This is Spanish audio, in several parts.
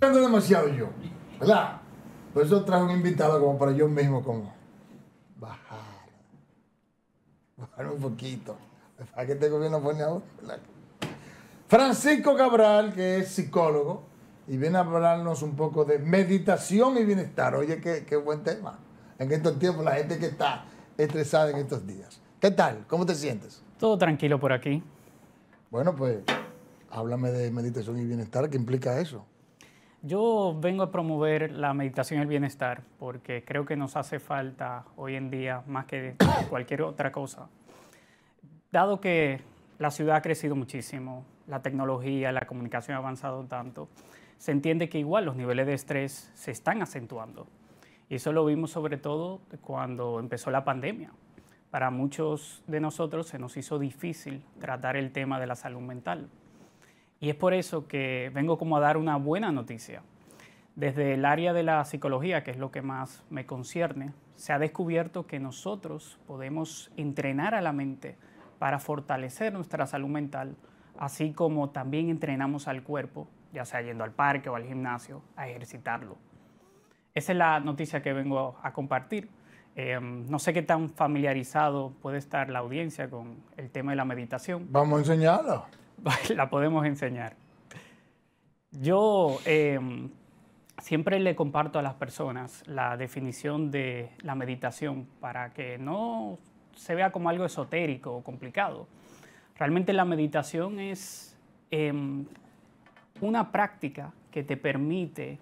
hablando demasiado yo, ¿verdad? Por eso traje un invitado como para yo mismo, como bajar, bajar un poquito. ¿Para qué este gobierno pone Francisco Cabral, que es psicólogo, y viene a hablarnos un poco de meditación y bienestar. Oye, qué, qué buen tema. En estos tiempos, la gente que está estresada en estos días. ¿Qué tal? ¿Cómo te sientes? Todo tranquilo por aquí. Bueno, pues háblame de meditación y bienestar. ¿Qué implica eso? Yo vengo a promover la meditación y el bienestar porque creo que nos hace falta hoy en día más que cualquier otra cosa. Dado que la ciudad ha crecido muchísimo, la tecnología, la comunicación ha avanzado tanto, se entiende que igual los niveles de estrés se están acentuando. Y eso lo vimos sobre todo cuando empezó la pandemia. Para muchos de nosotros se nos hizo difícil tratar el tema de la salud mental. Y es por eso que vengo como a dar una buena noticia. Desde el área de la psicología, que es lo que más me concierne, se ha descubierto que nosotros podemos entrenar a la mente para fortalecer nuestra salud mental, así como también entrenamos al cuerpo, ya sea yendo al parque o al gimnasio, a ejercitarlo. Esa es la noticia que vengo a compartir. Eh, no sé qué tan familiarizado puede estar la audiencia con el tema de la meditación. Vamos a enseñarlo. la podemos enseñar. Yo em, siempre le comparto a las personas la definición de la meditación para que no se vea como algo esotérico o complicado. Realmente la meditación es em, una práctica que te permite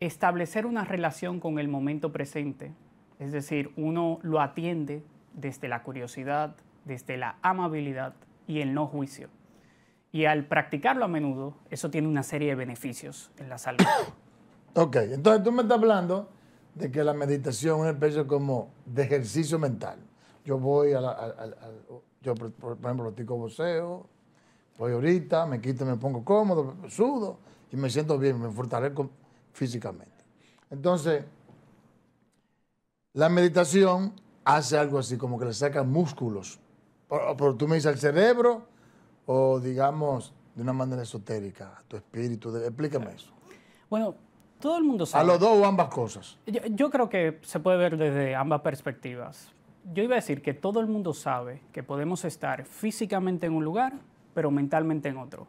establecer una relación con el momento presente. Es decir, uno lo atiende desde la curiosidad, desde la amabilidad y el no juicio. Y al practicarlo a menudo, eso tiene una serie de beneficios en la salud. Ok, entonces tú me estás hablando de que la meditación es una especie como de ejercicio mental. Yo voy a, la, yo por, ejemplo practico boxeo, voy ahorita, me quito, me pongo cómodo, sudo y me siento bien, me fortalezco físicamente. Entonces, la meditación hace algo así, como que le saca músculos. Pero, pero tú me dices al cerebro o digamos de una manera esotérica, tu espíritu? explícame eso. Bueno, todo el mundo sabe. ¿A los dos o ambas cosas? Yo, creo que se puede ver desde ambas perspectivas. Yo iba a decir que todo el mundo sabe que podemos estar físicamente en un lugar, pero mentalmente en otro,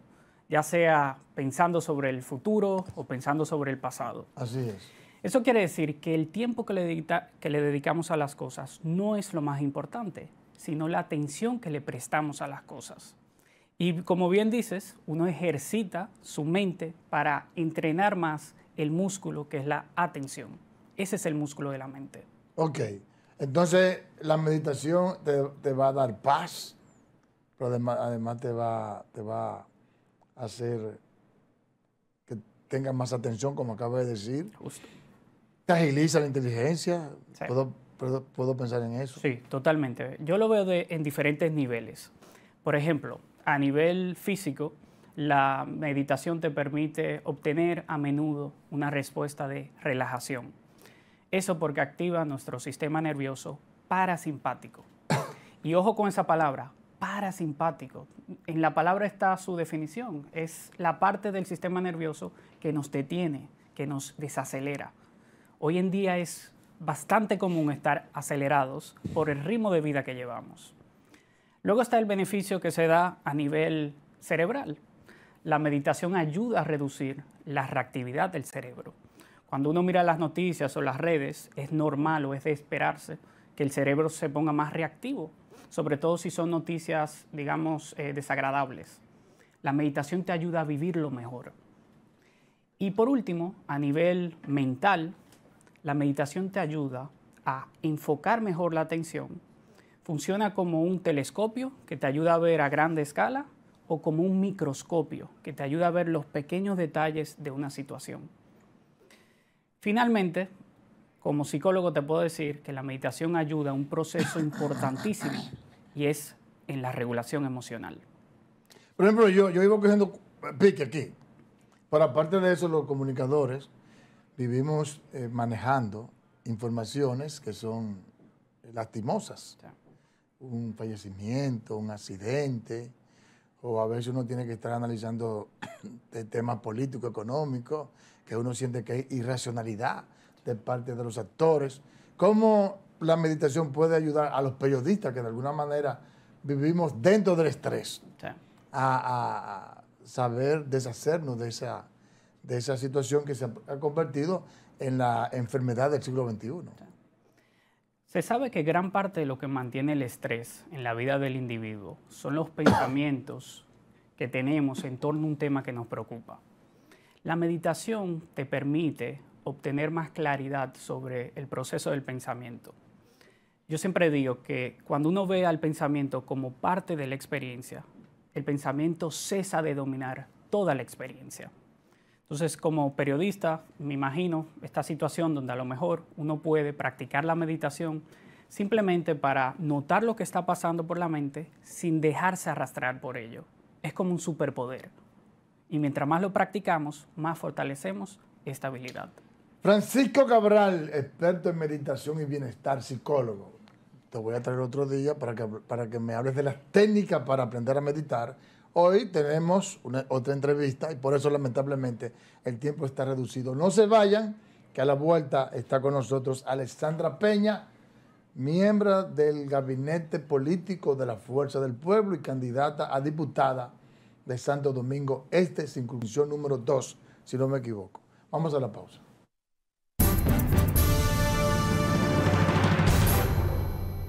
ya sea pensando sobre el futuro o pensando sobre el pasado. Así es. Eso quiere decir que el tiempo que le, que le dedicamos a las cosas no es lo más importante, sino la atención que le prestamos a las cosas. Y como bien dices, uno ejercita su mente para entrenar más el músculo que es la atención. Ese es el músculo de la mente. Ok, entonces la meditación te, va a dar paz, pero además, te, va, te va a hacer que tengas más atención, como acabo de decir. Justo. Te agiliza la inteligencia. ¿Puedo, pensar en eso? Sí, totalmente. Yo lo veo en diferentes niveles. Por ejemplo, a nivel físico, la meditación te permite obtener a menudo una respuesta de relajación. Eso porque activa nuestro sistema nervioso parasimpático. Y ojo con esa palabra, parasimpático. En la palabra está su definición. Es la parte del sistema nervioso que nos detiene, que nos desacelera. Hoy en día es bastante común estar acelerados por el ritmo de vida que llevamos. Luego está el beneficio que se da a nivel cerebral. La meditación ayuda a reducir la reactividad del cerebro. Cuando uno mira las noticias o las redes, es normal o es de esperarse que el cerebro se ponga más reactivo, sobre todo si son noticias, digamos, eh, desagradables. La meditación te ayuda a vivirlo mejor. Y por último, a nivel mental, la meditación te ayuda a enfocar mejor la atención Funciona como un telescopio que te ayuda a ver a grande escala o como un microscopio que te ayuda a ver los pequeños detalles de una situación. Finalmente, como psicólogo te puedo decir que la meditación ayuda a un proceso importantísimo y es en la regulación emocional. Por ejemplo, yo, yo iba cogiendo pique aquí. Pero aparte de eso, los comunicadores vivimos eh, manejando informaciones que son eh, lastimosas un fallecimiento, un accidente, o a veces uno tiene que estar analizando temas políticos, económicos, que uno siente que hay irracionalidad de parte de los actores. ¿Cómo la meditación puede ayudar a los periodistas que de alguna manera vivimos dentro del estrés a, saber deshacernos de esa, de esa situación que se ha convertido en la enfermedad del siglo XXI? Se sabe que gran parte de lo que mantiene el estrés en la vida del individuo son los pensamientos que tenemos en torno a un tema que nos preocupa. La meditación te permite obtener más claridad sobre el proceso del pensamiento. Yo siempre digo que cuando uno ve al pensamiento como parte de la experiencia, el pensamiento cesa de dominar toda la experiencia. Entonces, como periodista, me imagino esta situación donde a lo mejor uno puede practicar la meditación simplemente para notar lo que está pasando por la mente sin dejarse arrastrar por ello. Es como un superpoder. Y mientras más lo practicamos, más fortalecemos esta habilidad. Francisco Cabral, experto en meditación y bienestar, psicólogo. Te voy a traer otro día para que, para que me hables de las técnicas para aprender a meditar Hoy tenemos otra entrevista y por eso lamentablemente el tiempo está reducido. No se vayan, que a la vuelta está con nosotros Alexandra Peña, miembro del gabinete político de la Fuerza del Pueblo y candidata a diputada de Santo Domingo Este, Inclusión número 2, si no me equivoco. Vamos a la pausa.